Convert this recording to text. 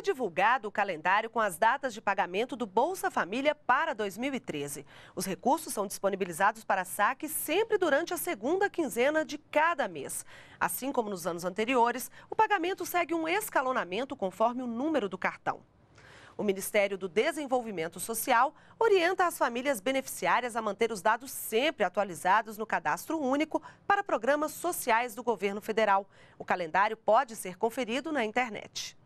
foi divulgado o calendário com as datas de pagamento do Bolsa Família para 2013. Os recursos são disponibilizados para saque sempre durante a segunda quinzena de cada mês. Assim como nos anos anteriores, o pagamento segue um escalonamento conforme o número do cartão. O Ministério do Desenvolvimento Social orienta as famílias beneficiárias a manter os dados sempre atualizados no cadastro único para programas sociais do governo federal. O calendário pode ser conferido na internet.